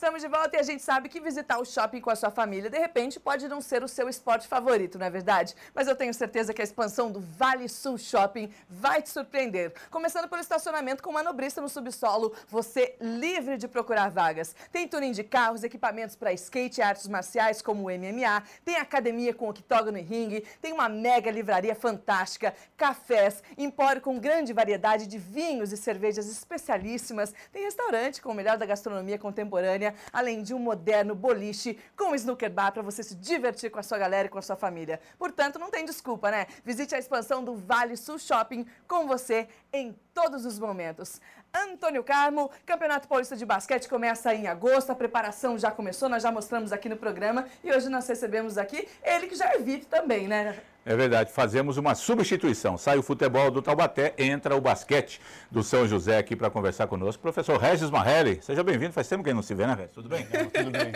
Estamos de volta e a gente sabe que visitar o shopping com a sua família, de repente, pode não ser o seu esporte favorito, não é verdade? Mas eu tenho certeza que a expansão do Vale Sul Shopping vai te surpreender. Começando pelo estacionamento com manobrista no subsolo, você livre de procurar vagas. Tem tuning de carros, equipamentos para skate e artes marciais como o MMA, tem academia com octógono e ringue, tem uma mega livraria fantástica, cafés, empório com grande variedade de vinhos e cervejas especialíssimas, tem restaurante com o melhor da gastronomia contemporânea, além de um moderno boliche com snooker bar para você se divertir com a sua galera e com a sua família. Portanto, não tem desculpa, né? Visite a expansão do Vale Sul Shopping com você em todos os momentos. Antônio Carmo, Campeonato Paulista de Basquete começa em agosto, a preparação já começou, nós já mostramos aqui no programa e hoje nós recebemos aqui ele que já é VIP também, né? É verdade, fazemos uma substituição. Sai o futebol do Taubaté, entra o basquete do São José aqui para conversar conosco. Professor Regis Marrelli, seja bem-vindo. Faz tempo que não se vê, né, Regis? Tudo bem? Não, tudo bem.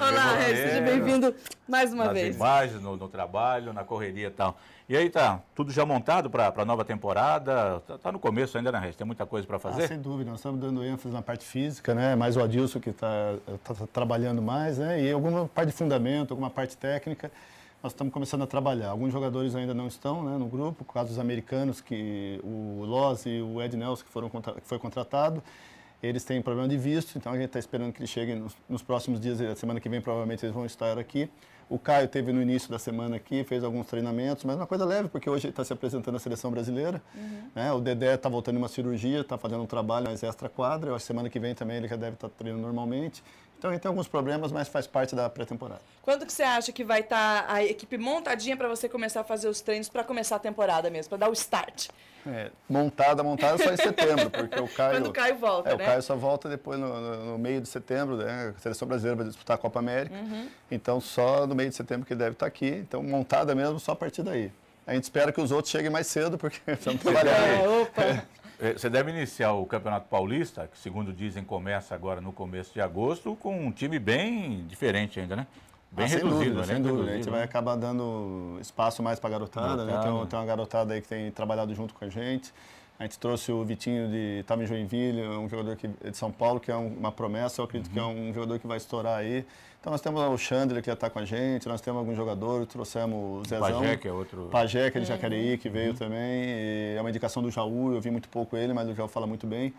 Olá, Regis, seja bem-vindo mais uma nas vez. Nas imagens, no, no, trabalho, na correria e tal. E aí, tá tudo já montado para a nova temporada? Tá, tá no começo ainda na né, rede, tem muita coisa para ah, fazer? Ah, sem dúvida, nós estamos dando ênfase na parte física, né? mais o Adilson que está tá, tá trabalhando mais, né? e alguma parte de fundamento, alguma parte técnica, nós estamos começando a trabalhar. Alguns jogadores ainda não estão né, no grupo, casos americanos, que o Loz e o Ed Nelson, que, foram, que foi contratado, eles têm problema de visto, então a gente está esperando que eles cheguem nos, nos próximos dias, a semana que vem provavelmente eles vão estar aqui. O Caio teve no início da semana aqui, fez alguns treinamentos, mas é uma coisa leve, porque hoje está se apresentando a seleção brasileira. Uhum. Né? O Dedé está voltando de uma cirurgia, está fazendo um trabalho mais extra quadra. Eu acho que semana que vem também ele já deve estar tá treinando normalmente. Então, tem alguns problemas, mas faz parte da pré-temporada. Quando que você acha que vai estar tá a equipe montadinha para você começar a fazer os treinos para começar a temporada mesmo, para dar o start? É, montada, montada só em setembro, porque o Caio... Quando o Caio volta, é, né? o Caio só volta depois no, no, no, meio de setembro, né? A Seleção Brasileira vai disputar a Copa América. Uhum. Então, só no meio de setembro que ele deve estar tá aqui. Então, montada mesmo só a partir daí. A gente espera que os outros cheguem mais cedo, porque precisamos trabalhar. É, opa! É. É, você deve iniciar o Campeonato Paulista, que segundo dizem começa agora no começo de agosto, com um time bem diferente ainda, né? Bem ah, sem reduzido, dúvida, né? Sem dúvida. Reduzido, a gente vai né? acabar dando espaço mais para a garotada, garotada, né? Tem, tem, uma garotada aí que tem trabalhado junto com a gente. A gente trouxe o Vitinho de estava em Joinville, um jogador que, de São Paulo, que é uma promessa, eu acredito uhum. que é um jogador que vai estourar aí. Então nós temos o Chandler que já está com a gente, nós temos alguns jogadores, trouxemos o Zezão. Pajé, que é outro. Pajé, que é de Jacareí, que veio uhum. também. é uma indicação do Jaú, eu vi muito pouco ele, mas o Jaú fala muito bem.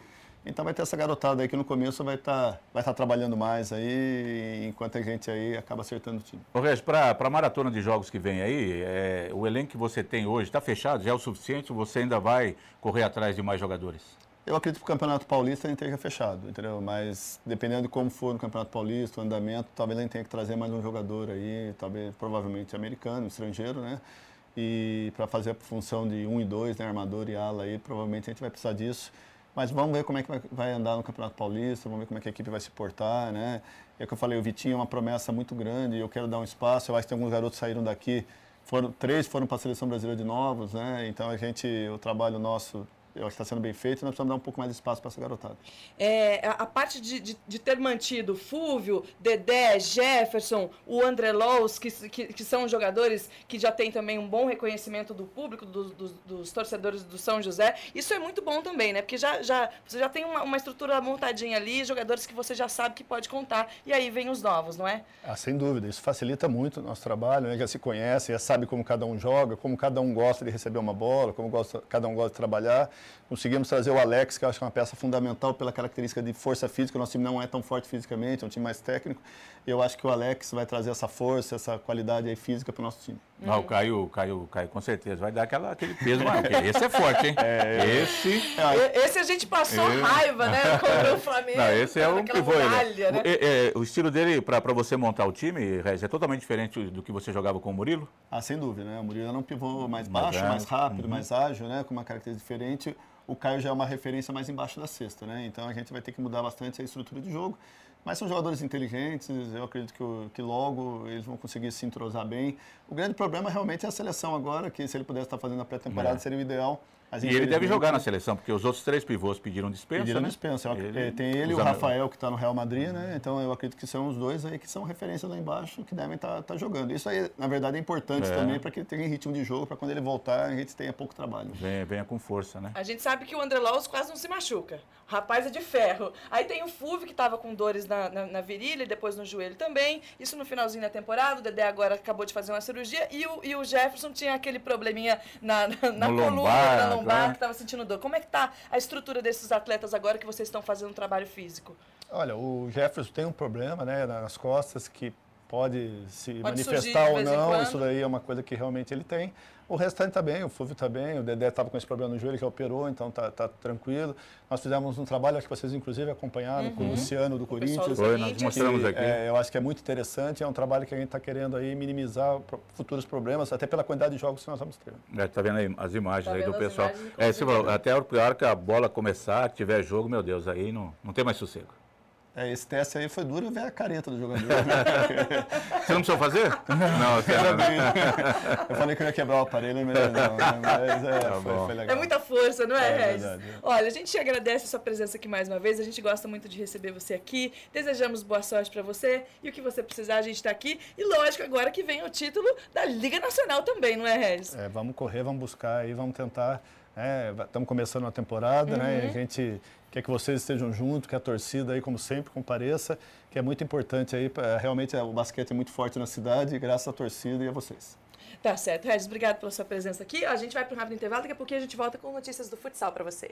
Então vai ter essa garotada aí que no começo vai estar tá, vai tá trabalhando mais aí, enquanto a gente aí acaba acertando o time. Ô Regis, para a maratona de jogos que vem aí, é, o elenco que você tem hoje está fechado? Já é o suficiente ou você ainda vai correr atrás de mais jogadores? Eu acredito que o Campeonato Paulista esteja fechado, entendeu? Mas dependendo de como for no Campeonato Paulista, o andamento, talvez ele tenha que trazer mais um jogador aí, talvez provavelmente americano, estrangeiro, né? E para fazer a função de um e dois, né? Armador e ala aí, provavelmente a gente vai precisar disso. Mas vamos ver como é que vai, andar no Campeonato Paulista, vamos ver como é que a equipe vai se portar, né? É o que eu falei, o Vitinho é uma promessa muito grande, eu quero dar um espaço, eu acho que tem alguns garotos que saíram daqui, foram, três foram para a Seleção Brasileira de Novos, né? Então a gente, o trabalho nosso eu acho que está sendo bem feito, nós precisamos dar um pouco mais de espaço para essa garotada. É, a, parte de, de, de, ter mantido Fúvio, Dedé, Jefferson, o André Lowes que, que, que, são jogadores que já têm também um bom reconhecimento do público, do, do, dos torcedores do São José, isso é muito bom também, né? Porque já, já, você já tem uma, uma, estrutura montadinha ali, jogadores que você já sabe que pode contar, e aí vem os novos, não é? Ah, sem dúvida, isso facilita muito o nosso trabalho, né? já se conhece, já sabe como cada um joga, como cada um gosta de receber uma bola, como gosta, cada um gosta de trabalhar. Conseguimos trazer o Alex, que eu acho que é uma peça fundamental pela característica de força física. O nosso time não é tão forte fisicamente, é um time mais técnico. Eu acho que o Alex vai trazer essa força, essa qualidade física para o nosso time. Não, o Caio, o Caio, o Caio, com certeza vai dar aquela, aquele peso maior. Esse é forte, hein? É, é, esse. É, esse a gente passou raiva, né? Contra o Flamengo. Não, esse é o pivô. Né? né? o, é, é, o estilo dele, para você montar o time, Rez, é totalmente diferente do que você jogava com o Murilo? Ah, sem dúvida, né? O Murilo era um pivô mais baixo, mais, mais rápido, uhum. mais ágil, né? Com uma característica diferente o Caio já é uma referência mais embaixo da cesta, né? Então a gente vai ter que mudar bastante a estrutura de jogo. Mas são jogadores inteligentes, eu acredito que, o, que logo eles vão conseguir se entrosar bem. O grande problema realmente é a seleção agora, que se ele pudesse estar fazendo a pré-temporada é. seria o ideal. Mas, e ele deve jogar na seleção, porque os outros três pivôs pediram dispensa. Pediram né? dispensa. É, ele... Tem ele e o Rafael, que está no Real Madrid, né? Então eu acredito que são os dois aí que são referências lá embaixo, que devem estar tá, tá jogando. Isso aí, na verdade, é importante é. também para que ele tenha ritmo de jogo, para quando ele voltar, a gente tenha pouco trabalho. Venha, venha com força, né? A gente sabe que o André Laus quase não se machuca. O rapaz é de ferro. Aí tem o Fulvio, que estava com dores na, na, na virilha e depois no joelho também. Isso no finalzinho da temporada. O Dedé agora acabou de fazer uma cirurgia. E o, e o Jefferson tinha aquele probleminha na, na, na coluna, lombar, na lombar, né? que estava sentindo dor. Como é que está a estrutura desses atletas agora que vocês estão fazendo um trabalho físico? Olha, o Jefferson tem um problema né, nas costas que pode se pode manifestar ou não, isso daí é uma coisa que realmente ele tem. O restante está bem, o Fúvio está bem, o Dedé estava com esse problema no joelho que operou, então está tá tranquilo. Nós fizemos um trabalho, acho que vocês inclusive acompanharam, uhum. com o uhum. Luciano do o Corinthians. Foi, nós mostramos aqui. É, eu acho que é muito interessante, é um trabalho que a gente está querendo aí minimizar futuros problemas, até pela quantidade de jogos que nós vamos ter. Está é, tá vendo aí as imagens tá aí do pessoal. É, até a hora que a bola começar, que tiver jogo, meu Deus, aí não, não tem mais sossego. É, esse teste aí foi duro ver a careta do jogador. Você não precisou fazer? Não, eu quero. Bem, eu falei que eu ia quebrar o aparelho, é melhor não. Né? Mas é, tá foi, foi, legal. É muita força, não é, é Regis? Verdade, é. Olha, a gente agradece a sua presença aqui mais uma vez. A gente gosta muito de receber você aqui. Desejamos boa sorte para você e o que você precisar, a gente está aqui. E lógico, agora que vem o título da Liga Nacional também, não é, Regis? É, vamos correr, vamos buscar aí, vamos tentar Estamos é, começando uma temporada, né, uhum. né? A gente quer que vocês estejam juntos, que a torcida aí, como sempre, compareça, que é muito importante aí. Pra, realmente, é, o basquete é muito forte na cidade, graças à torcida e a vocês. Tá certo. Regis, obrigado pela sua presença aqui. A gente vai para um rápido intervalo, daqui a pouquinho a gente volta com notícias do futsal para você.